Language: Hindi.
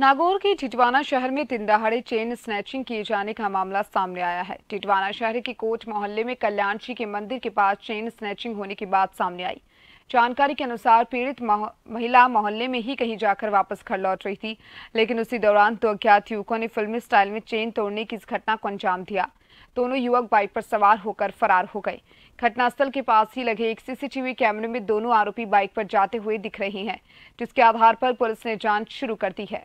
नागौर के टिटवाना शहर में दिन दहाड़े चेन स्नैचिंग किए जाने का मामला सामने आया है टिटवाना शहर के कोट मोहल्ले में कल्याण जी के मंदिर के पास चेन स्नैचिंग होने की बात सामने आई जानकारी के अनुसार पीड़ित महिला मोहल्ले में ही कहीं जाकर वापस घर लौट रही थी लेकिन उसी दौरान दो अज्ञात युवकों ने फिल्मी स्टाइल में चेन तोड़ने की इस घटना को अंजाम दिया दोनों युवक बाइक पर सवार होकर फरार हो गए घटनास्थल के पास ही लगे एक सीसीटीवी कैमरे में दोनों आरोपी बाइक पर जाते हुए दिख रहे हैं जिसके आधार पर पुलिस ने जांच शुरू कर दी है